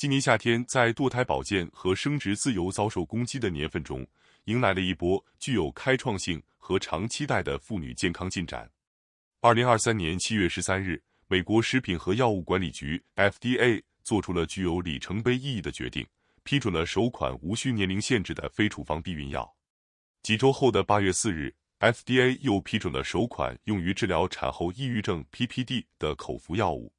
今年夏天，在堕胎、保健和生殖自由遭受攻击的年份中，迎来了一波具有开创性和长期待的妇女健康进展。二零二三年七月十三日，美国食品和药物管理局 （FDA） 做出了具有里程碑意义的决定，批准了首款无需年龄限制的非处方避孕药。几周后的八月四日，FDA 又批准了首款用于治疗产后抑郁症 （PPD） 的口服药物。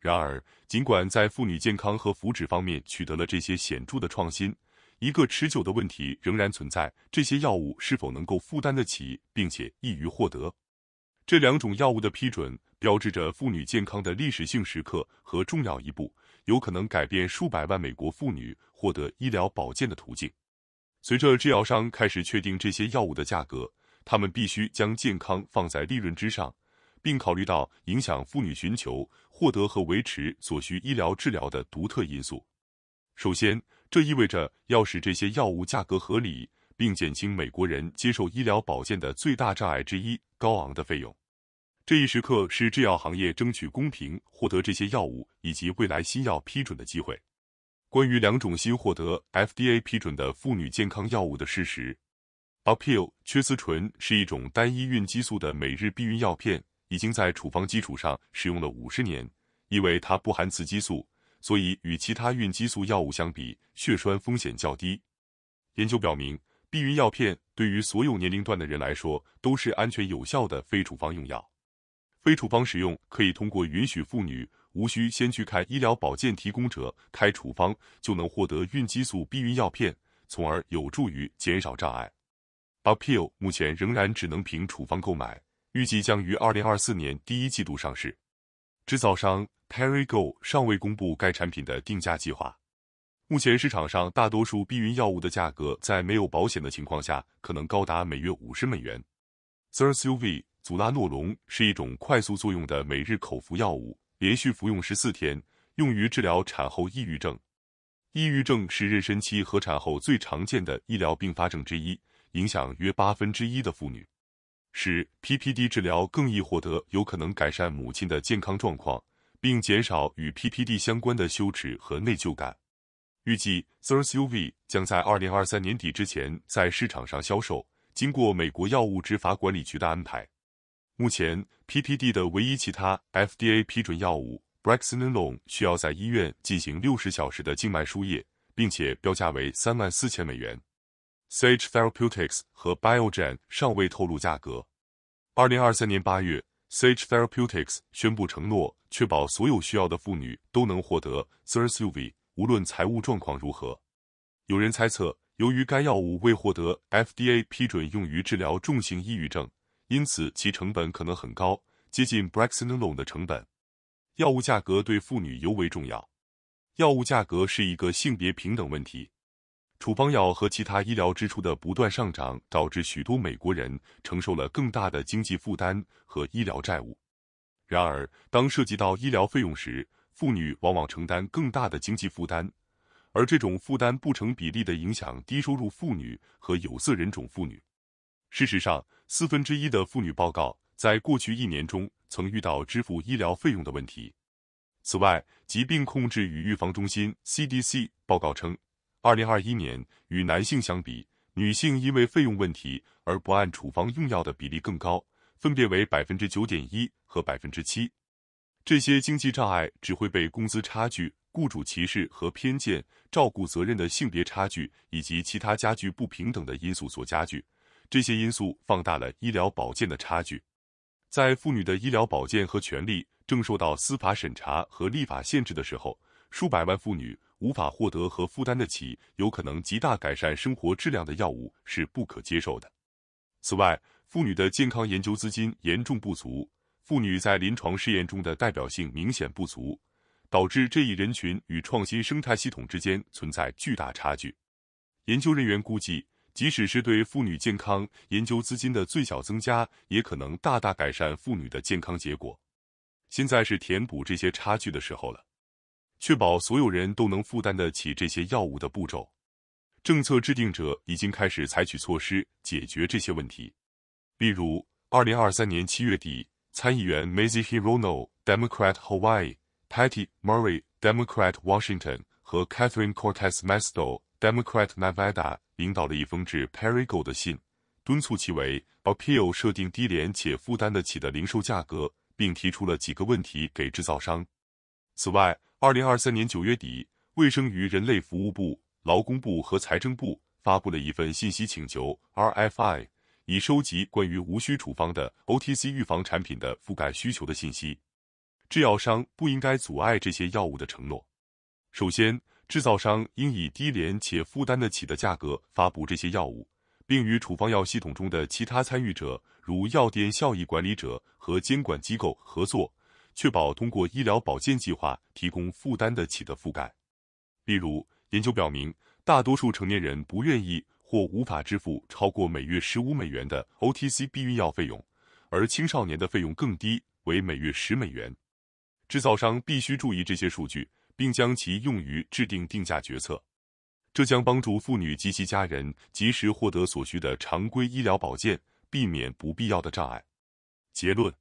然而，尽管在妇女健康和福祉方面取得了这些显著的创新，一个持久的问题仍然存在：这些药物是否能够负担得起并且易于获得？这两种药物的批准标志着妇女健康的历史性时刻和重要一步，有可能改变数百万美国妇女获得医疗保健的途径。随着制药商开始确定这些药物的价格，他们必须将健康放在利润之上，并考虑到影响妇女寻求。获得和维持所需医疗治疗的独特因素。首先，这意味着要使这些药物价格合理，并减轻美国人接受医疗保健的最大障碍之一——高昂的费用。这一时刻是制药行业争取公平、获得这些药物以及未来新药批准的机会。关于两种新获得 FDA 批准的妇女健康药物的事实：Apuil 缺雌醇是一种单一孕激素的每日避孕药片。已经在处方基础上使用了五十年，因为它不含雌激素，所以与其他孕激素药物相比，血栓风险较低。研究表明，避孕药片对于所有年龄段的人来说都是安全有效的非处方用药。非处方使用可以通过允许妇女无需先去看医疗保健提供者开处方就能获得孕激素避孕药片，从而有助于减少障碍。A Pill 目前仍然只能凭处方购买。预计将于二零二四年第一季度上市。制造商 p e r i g o 尚未公布该产品的定价计划。目前市场上大多数避孕药物的价格，在没有保险的情况下，可能高达每月五十美元。s i r s u v 组拉诺龙是一种快速作用的每日口服药物，连续服用十四天，用于治疗产后抑郁症。抑郁症是妊娠期和产后最常见的医疗并发症之一，影响约八分之一的妇女。使 PPD 治疗更易获得，有可能改善母亲的健康状况，并减少与 PPD 相关的羞耻和内疚感。预计 s i r s u v 将在二零二三年底之前在市场上销售。经过美国药物执法管理局的安排，目前 PPD 的唯一其他 FDA 批准药物 Braxinulon 需要在医院进行六十小时的静脉输液，并且标价为三万四千美元。Sage Therapeutics 和 Biogen 尚未透露价格。二零二三年八月，Sage Therapeutics 宣布承诺确保所有需要的妇女都能获得 s e r t u v i 无论财务状况如何。有人猜测，由于该药物未获得 FDA 批准用于治疗重型抑郁症，因此其成本可能很高，接近 Brexanolone 的成本。药物价格对妇女尤为重要。药物价格是一个性别平等问题。处方药和其他医疗支出的不断上涨，导致许多美国人承受了更大的经济负担和医疗债务。然而，当涉及到医疗费用时，妇女往往承担更大的经济负担，而这种负担不成比例的影响低收入妇女和有色人种妇女。事实上，四分之一的妇女报告在过去一年中曾遇到支付医疗费用的问题。此外，疾病控制与预防中心 （CDC） 报告称。二零二一年，与男性相比，女性因为费用问题而不按处方用药的比例更高，分别为百分之九点一和百分之七。这些经济障碍只会被工资差距、雇主歧视和偏见、照顾责任的性别差距以及其他加剧不平等的因素所加剧。这些因素放大了医疗保健的差距。在妇女的医疗保健和权利正受到司法审查和立法限制的时候，数百万妇女。无法获得和负担得起，有可能极大改善生活质量的药物是不可接受的。此外，妇女的健康研究资金严重不足，妇女在临床试验中的代表性明显不足，导致这一人群与创新生态系统之间存在巨大差距。研究人员估计，即使是对妇女健康研究资金的最小增加，也可能大大改善妇女的健康结果。现在是填补这些差距的时候了。确保所有人都能负担得起这些药物的步骤，政策制定者已经开始采取措施解决这些问题。例如，二零二三年七月底，参议员 Mazie Hirono（Democrat Hawaii）、Patty Murray（Democrat Washington） 和 Catherine Cortez Masto（Democrat Nevada） 领导了一封致 p e r r Go 的信，敦促其为 a p i o a l 设定低廉且负担得起的零售价格，并提出了几个问题给制造商。此外，二零二三年九月底，卫生与人类服务部、劳工部和财政部发布了一份信息请求 （RFI），以收集关于无需处方的 OTC 预防产品的覆盖需求的信息。制药商不应该阻碍这些药物的承诺。首先，制造商应以低廉且负担得起的价格发布这些药物，并与处方药系统中的其他参与者，如药店效益管理者和监管机构合作。确保通过医疗保健计划提供负担得起的覆盖。例如，研究表明，大多数成年人不愿意或无法支付超过每月十五美元的 OTC 避孕药费用，而青少年的费用更低，为每月十美元。制造商必须注意这些数据，并将其用于制定定价决策。这将帮助妇女及其家人及时获得所需的常规医疗保健，避免不必要的障碍。结论。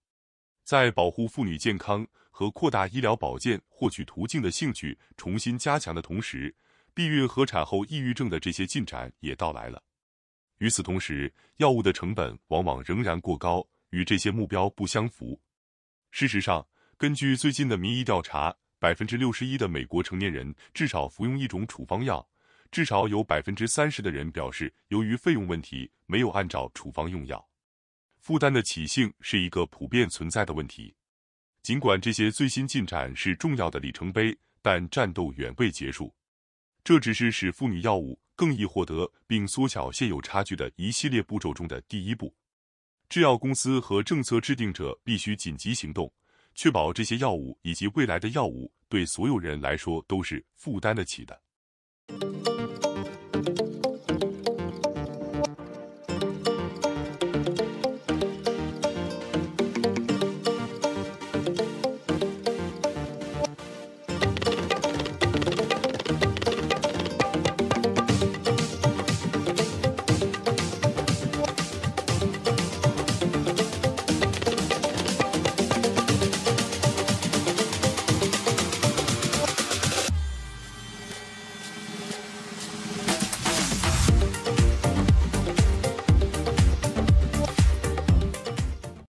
在保护妇女健康和扩大医疗保健获取途径的兴趣重新加强的同时，避孕和产后抑郁症的这些进展也到来了。与此同时，药物的成本往往仍然过高，与这些目标不相符。事实上，根据最近的民意调查，百分之六十一的美国成年人至少服用一种处方药，至少有百分之三十的人表示，由于费用问题，没有按照处方用药。负担的起性是一个普遍存在的问题。尽管这些最新进展是重要的里程碑，但战斗远未结束。这只是使妇女药物更易获得并缩小现有差距的一系列步骤中的第一步。制药公司和政策制定者必须紧急行动，确保这些药物以及未来的药物对所有人来说都是负担得起的。